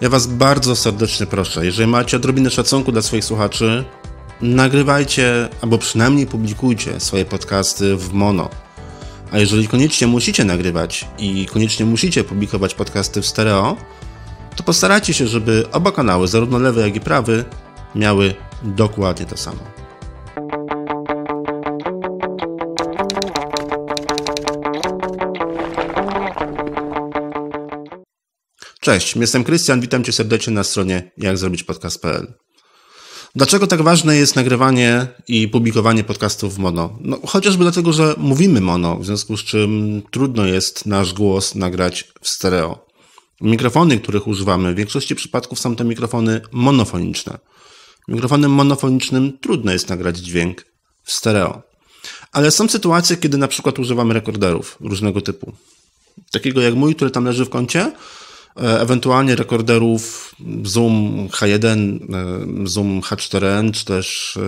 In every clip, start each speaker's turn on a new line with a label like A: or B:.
A: Ja Was bardzo serdecznie proszę, jeżeli macie odrobinę szacunku dla swoich słuchaczy, nagrywajcie albo przynajmniej publikujcie swoje podcasty w mono. A jeżeli koniecznie musicie nagrywać i koniecznie musicie publikować podcasty w stereo, to postarajcie się, żeby oba kanały, zarówno lewy jak i prawy, miały dokładnie to samo. Cześć, jestem Krystian, witam cię serdecznie na stronie jakzrobićpodcast.pl. Dlaczego tak ważne jest nagrywanie i publikowanie podcastów w mono? No, chociażby dlatego, że mówimy mono, w związku z czym trudno jest nasz głos nagrać w stereo. Mikrofony, których używamy, w większości przypadków są to mikrofony monofoniczne. Mikrofonem monofonicznym trudno jest nagrać dźwięk w stereo. Ale są sytuacje, kiedy na przykład używamy rekorderów różnego typu. Takiego jak mój, który tam leży w kącie, E, ewentualnie rekorderów Zoom H1, e, Zoom H4n, czy też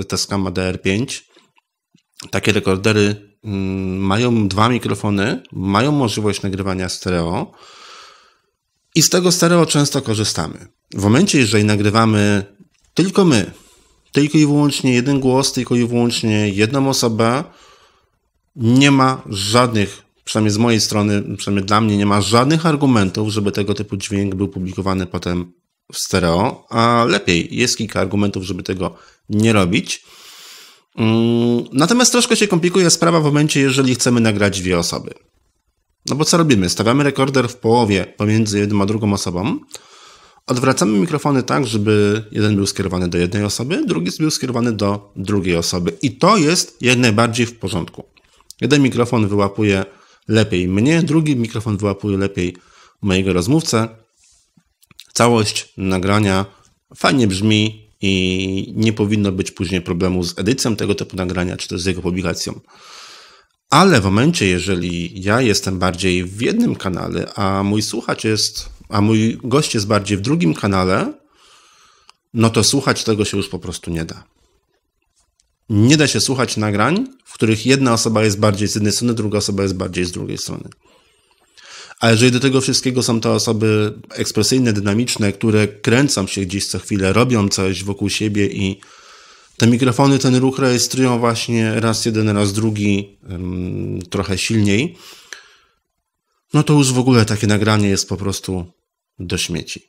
A: e, Tescama DR5. Takie rekordery mm, mają dwa mikrofony, mają możliwość nagrywania stereo i z tego stereo często korzystamy. W momencie, jeżeli nagrywamy tylko my, tylko i wyłącznie jeden głos, tylko i wyłącznie jedną osobę, nie ma żadnych przynajmniej z mojej strony, przynajmniej dla mnie nie ma żadnych argumentów, żeby tego typu dźwięk był publikowany potem w stereo, a lepiej, jest kilka argumentów, żeby tego nie robić. Mm, natomiast troszkę się komplikuje sprawa w momencie, jeżeli chcemy nagrać dwie osoby. No bo co robimy? Stawiamy rekorder w połowie pomiędzy jedną a drugą osobą, odwracamy mikrofony tak, żeby jeden był skierowany do jednej osoby, drugi był skierowany do drugiej osoby. I to jest jak najbardziej w porządku. Jeden mikrofon wyłapuje lepiej mnie, drugi mikrofon wyłapuje lepiej mojego rozmówcę. Całość nagrania fajnie brzmi i nie powinno być później problemu z edycją tego typu nagrania, czy też z jego publikacją. Ale w momencie, jeżeli ja jestem bardziej w jednym kanale, a mój słuchacz jest, a mój gość jest bardziej w drugim kanale, no to słuchać tego się już po prostu nie da nie da się słuchać nagrań, w których jedna osoba jest bardziej z jednej strony, druga osoba jest bardziej z drugiej strony. A jeżeli do tego wszystkiego są to osoby ekspresyjne, dynamiczne, które kręcą się gdzieś co chwilę, robią coś wokół siebie i te mikrofony ten ruch rejestrują właśnie raz jeden, raz drugi trochę silniej, no to już w ogóle takie nagranie jest po prostu do śmieci.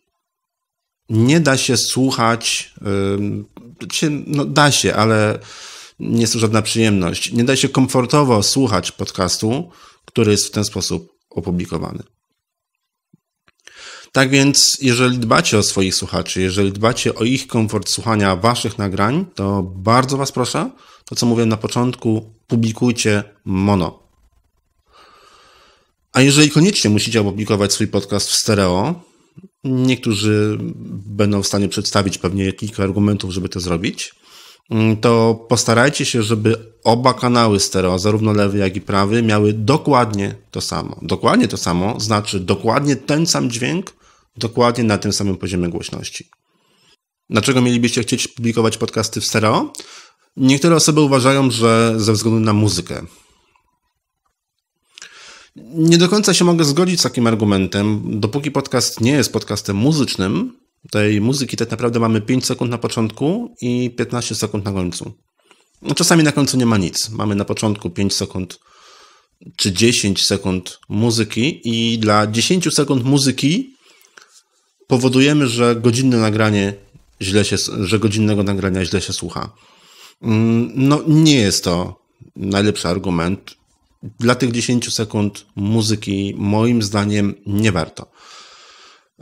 A: Nie da się słuchać się, no da się, ale nie jest to żadna przyjemność. Nie da się komfortowo słuchać podcastu, który jest w ten sposób opublikowany. Tak więc, jeżeli dbacie o swoich słuchaczy, jeżeli dbacie o ich komfort słuchania waszych nagrań, to bardzo was proszę, to co mówiłem na początku, publikujcie mono. A jeżeli koniecznie musicie opublikować swój podcast w stereo, Niektórzy będą w stanie przedstawić pewnie kilka argumentów, żeby to zrobić. Mm, to postarajcie się, żeby oba kanały stereo, zarówno lewy, jak i prawy, miały dokładnie to samo. Dokładnie to samo znaczy dokładnie ten sam dźwięk, dokładnie na tym samym poziomie głośności. Dlaczego mielibyście chcieć publikować podcasty w stereo? Niektóre osoby uważają, że ze względu na muzykę nie do końca się mogę zgodzić z takim argumentem. Dopóki podcast nie jest podcastem muzycznym, tej muzyki tak naprawdę mamy 5 sekund na początku i 15 sekund na końcu. No, czasami na końcu nie ma nic. Mamy na początku 5 sekund czy 10 sekund muzyki i dla 10 sekund muzyki powodujemy, że godzinne nagranie źle się, że godzinnego nagrania źle się słucha. Mm, no nie jest to najlepszy argument dla tych 10 sekund muzyki, moim zdaniem, nie warto.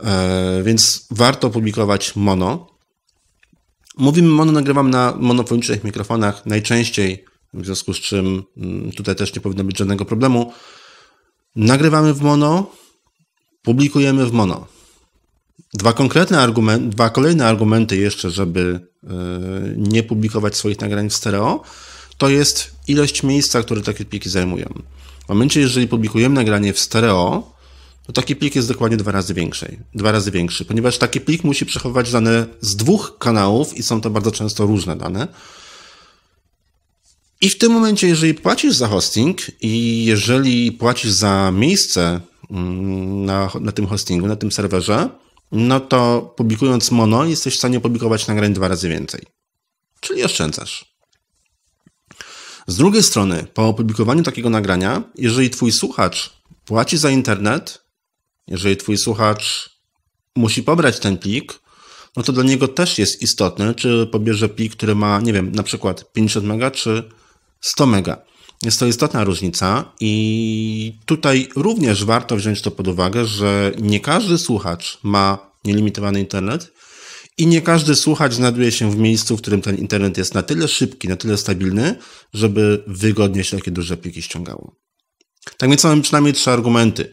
A: E, więc warto publikować mono. Mówimy mono, nagrywam na monofonicznych mikrofonach najczęściej, w związku z czym mm, tutaj też nie powinno być żadnego problemu. Nagrywamy w mono, publikujemy w mono. Dwa konkretne argumenty, dwa kolejne argumenty jeszcze, żeby e, nie publikować swoich nagrań w stereo to jest ilość miejsca, które takie pliki zajmują. W momencie, jeżeli publikujemy nagranie w stereo, to taki plik jest dokładnie dwa razy większy. Dwa razy większy, ponieważ taki plik musi przechowywać dane z dwóch kanałów i są to bardzo często różne dane. I w tym momencie, jeżeli płacisz za hosting i jeżeli płacisz za miejsce mm, na, na tym hostingu, na tym serwerze, no to publikując mono, jesteś w stanie publikować nagrań dwa razy więcej. Czyli oszczędzasz. Z drugiej strony, po opublikowaniu takiego nagrania, jeżeli twój słuchacz płaci za internet, jeżeli twój słuchacz musi pobrać ten plik, no to dla niego też jest istotne, czy pobierze plik, który ma, nie wiem, na przykład 50 mega czy 100 mega. Jest to istotna różnica i tutaj również warto wziąć to pod uwagę, że nie każdy słuchacz ma nielimitowany internet i nie każdy słuchacz znajduje się w miejscu, w którym ten internet jest na tyle szybki, na tyle stabilny, żeby wygodnie się takie duże pliki ściągało. Tak więc mamy przynajmniej trzy argumenty.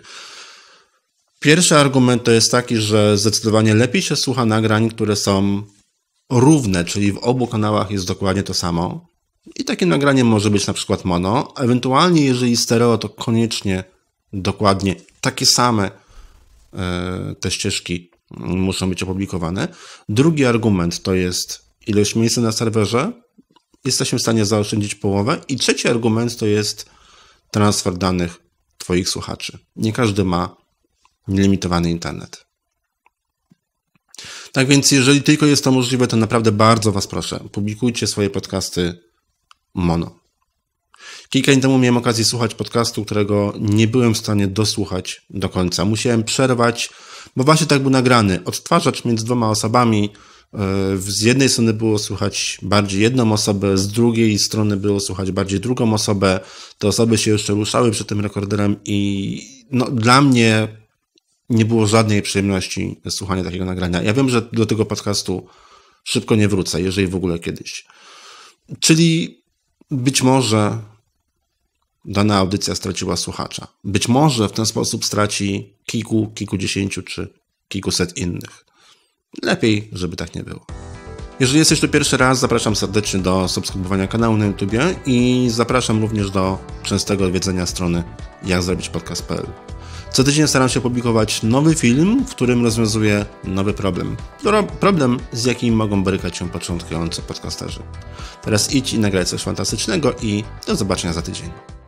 A: Pierwszy argument to jest taki, że zdecydowanie lepiej się słucha nagrań, które są równe, czyli w obu kanałach jest dokładnie to samo. I takie nagranie może być na przykład mono, ewentualnie jeżeli stereo, to koniecznie dokładnie takie same e, te ścieżki muszą być opublikowane. Drugi argument to jest ilość miejsca na serwerze. Jesteśmy w stanie zaoszczędzić połowę. I trzeci argument to jest transfer danych Twoich słuchaczy. Nie każdy ma nielimitowany internet. Tak więc, jeżeli tylko jest to możliwe, to naprawdę bardzo Was proszę, publikujcie swoje podcasty mono. Kilka dni temu miałem okazję słuchać podcastu, którego nie byłem w stanie dosłuchać do końca. Musiałem przerwać bo właśnie tak był nagrany. Odtwarzacz między dwoma osobami. E, z jednej strony było słuchać bardziej jedną osobę, z drugiej strony było słuchać bardziej drugą osobę. Te osoby się jeszcze ruszały przed tym rekorderem i no, dla mnie nie było żadnej przyjemności słuchania takiego nagrania. Ja wiem, że do tego podcastu szybko nie wrócę, jeżeli w ogóle kiedyś. Czyli być może dana audycja straciła słuchacza. Być może w ten sposób straci kilku, kilkudziesięciu czy kilkuset innych. Lepiej, żeby tak nie było. Jeżeli jesteś tu pierwszy raz, zapraszam serdecznie do subskrybowania kanału na YouTube i zapraszam również do częstego odwiedzenia strony jak zrobić podcast.pl. Co tydzień staram się publikować nowy film, w którym rozwiązuję nowy problem. Problem, z jakim mogą borykać się początkujący podcasterzy. Teraz idź i nagraj coś fantastycznego i do zobaczenia za tydzień.